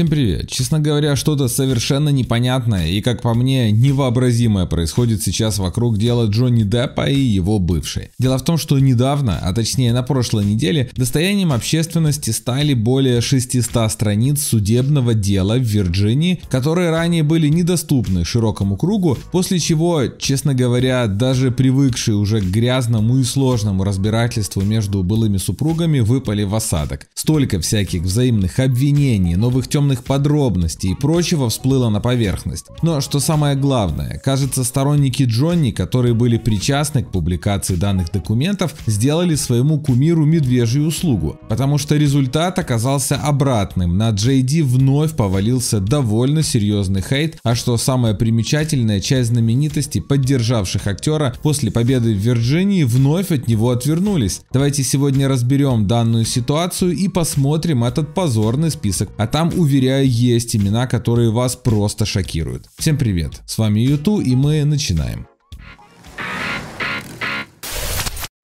Всем привет! Честно говоря, что-то совершенно непонятное и, как по мне, невообразимое происходит сейчас вокруг дела Джонни Деппа и его бывшей. Дело в том, что недавно, а точнее на прошлой неделе, достоянием общественности стали более 600 страниц судебного дела в Вирджинии, которые ранее были недоступны широкому кругу, после чего, честно говоря, даже привыкшие уже к грязному и сложному разбирательству между былыми супругами выпали в осадок. Столько всяких взаимных обвинений, новых темных непродуманных подробностей и прочего всплыло на поверхность. Но что самое главное, кажется сторонники Джонни, которые были причастны к публикации данных документов, сделали своему кумиру медвежью услугу, потому что результат оказался обратным, на JD вновь повалился довольно серьезный хейт, а что самое примечательное, часть знаменитостей, поддержавших актера после победы в Вирджинии, вновь от него отвернулись. Давайте сегодня разберем данную ситуацию и посмотрим этот позорный список, а там увидим уверяю, есть имена, которые вас просто шокируют. Всем привет, с вами Юту и мы начинаем.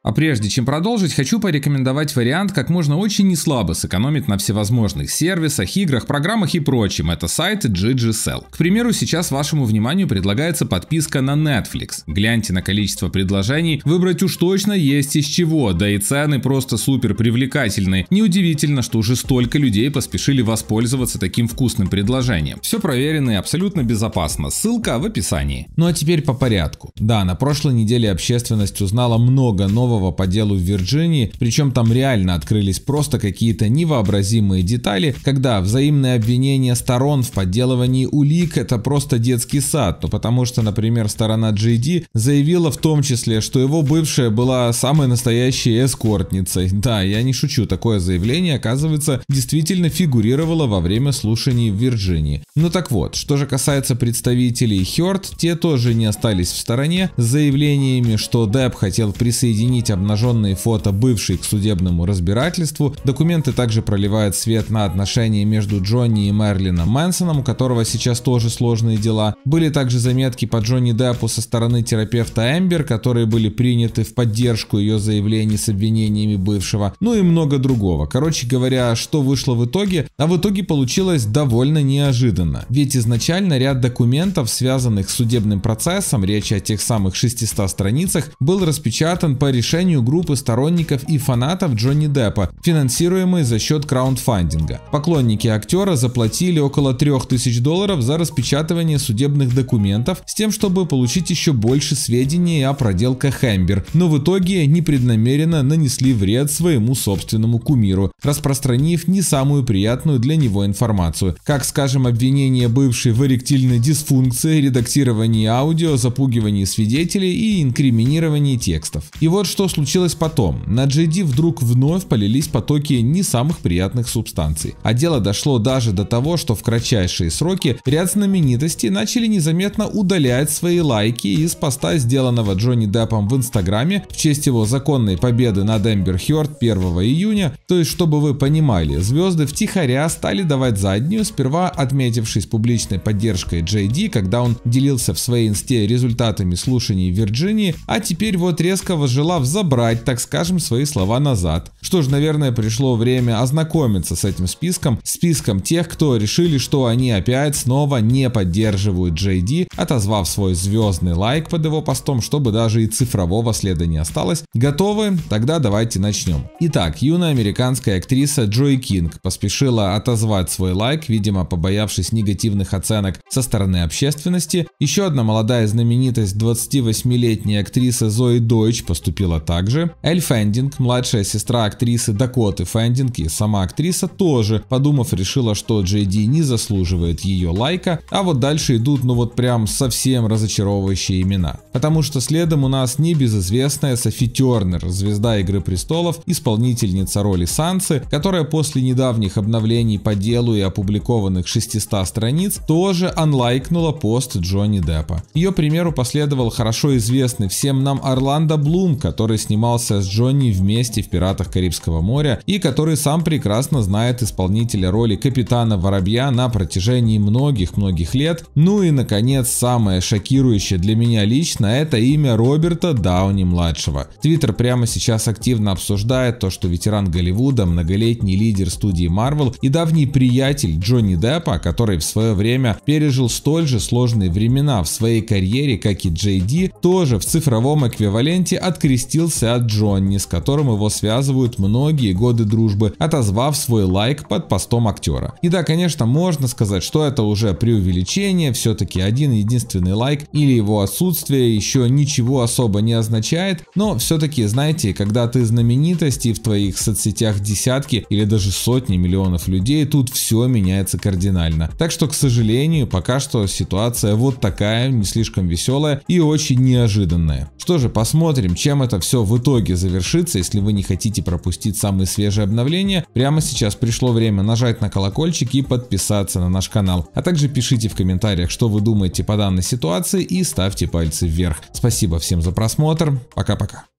А прежде чем продолжить, хочу порекомендовать вариант, как можно очень неслабо сэкономить на всевозможных сервисах, играх, программах и прочем. Это сайт GGSell. К примеру, сейчас вашему вниманию предлагается подписка на Netflix. Гляньте на количество предложений, выбрать уж точно есть из чего, да и цены просто супер привлекательные. Неудивительно, что уже столько людей поспешили воспользоваться таким вкусным предложением. Все проверено и абсолютно безопасно. Ссылка в описании. Ну а теперь по порядку. Да, на прошлой неделе общественность узнала много нового нового по делу в Вирджинии, причем там реально открылись просто какие-то невообразимые детали, когда взаимное обвинение сторон в подделывании улик это просто детский сад, то ну, потому что, например, сторона JD заявила в том числе, что его бывшая была самой настоящей эскортницей. Да, я не шучу, такое заявление, оказывается, действительно фигурировало во время слушаний в Вирджинии. Ну так вот, что же касается представителей Хёрд, те тоже не остались в стороне с заявлениями, что Депп хотел присоединить применить обнаженные фото бывшей к судебному разбирательству. Документы также проливают свет на отношения между Джонни и Мерлином Мэнсоном, у которого сейчас тоже сложные дела. Были также заметки по Джонни Деппу со стороны терапевта Эмбер, которые были приняты в поддержку ее заявлений с обвинениями бывшего, ну и много другого. Короче говоря, что вышло в итоге? А в итоге получилось довольно неожиданно. Ведь изначально ряд документов, связанных с судебным процессом, речь о тех самых 600 страницах, был распечатан по решению решению группы сторонников и фанатов Джонни Деппа, финансируемой за счет краундфандинга. Поклонники актера заплатили около 3000 долларов за распечатывание судебных документов с тем, чтобы получить еще больше сведений о проделках Эмбер, но в итоге непреднамеренно нанесли вред своему собственному кумиру, распространив не самую приятную для него информацию, как, скажем, обвинение бывшей в эректильной дисфункции, редактировании аудио, запугивании свидетелей и инкриминировании текстов. И вот что что случилось потом. На JD вдруг вновь полились потоки не самых приятных субстанций. А дело дошло даже до того, что в кратчайшие сроки ряд знаменитостей начали незаметно удалять свои лайки из поста, сделанного Джонни Деппом в Инстаграме в честь его законной победы над Эмбер Хёрд 1 июня. То есть, чтобы вы понимали, звезды втихаря стали давать заднюю, сперва отметившись публичной поддержкой JD, когда он делился в своей инсте результатами слушаний в Вирджинии, а теперь вот резко возжила в забрать, так скажем, свои слова назад. Что ж, наверное, пришло время ознакомиться с этим списком, списком тех, кто решили, что они опять снова не поддерживают JD, отозвав свой звездный лайк под его постом, чтобы даже и цифрового следа не осталось. Готовы? Тогда давайте начнем. Итак, юная американская актриса Джой Кинг поспешила отозвать свой лайк, видимо, побоявшись негативных оценок со стороны общественности. Еще одна молодая знаменитость, 28-летняя актриса Зои Дойч, поступила было также. Эль Фендинг, младшая сестра актрисы Дакоты Фендинг и сама актриса тоже, подумав, решила, что Джей не заслуживает ее лайка, а вот дальше идут ну вот прям совсем разочаровывающие имена. Потому что следом у нас небезызвестная Софи Тернер, звезда Игры Престолов, исполнительница роли Сансы, которая после недавних обновлений по делу и опубликованных 600 страниц тоже анлайкнула пост Джонни Деппа. Ее примеру последовал хорошо известный всем нам Орландо Блум, который который снимался с Джонни вместе в «Пиратах Карибского моря» и который сам прекрасно знает исполнителя роли капитана Воробья на протяжении многих-многих лет. Ну и, наконец, самое шокирующее для меня лично – это имя Роберта Дауни-младшего. Твиттер прямо сейчас активно обсуждает то, что ветеран Голливуда, многолетний лидер студии Marvel и давний приятель Джонни Деппа, который в свое время пережил столь же сложные времена в своей карьере, как и Джей Ди, тоже в цифровом эквиваленте открестил открестился от Джонни, с которым его связывают многие годы дружбы, отозвав свой лайк под постом актера. И да, конечно, можно сказать, что это уже преувеличение, все-таки один единственный лайк или его отсутствие еще ничего особо не означает, но все-таки, знаете, когда ты знаменитость и в твоих соцсетях десятки или даже сотни миллионов людей, тут все меняется кардинально. Так что, к сожалению, пока что ситуация вот такая, не слишком веселая и очень неожиданная. Что же, посмотрим, чем это все все в итоге завершится, если вы не хотите пропустить самые свежие обновления, прямо сейчас пришло время нажать на колокольчик и подписаться на наш канал. А также пишите в комментариях, что вы думаете по данной ситуации и ставьте пальцы вверх. Спасибо всем за просмотр. Пока-пока.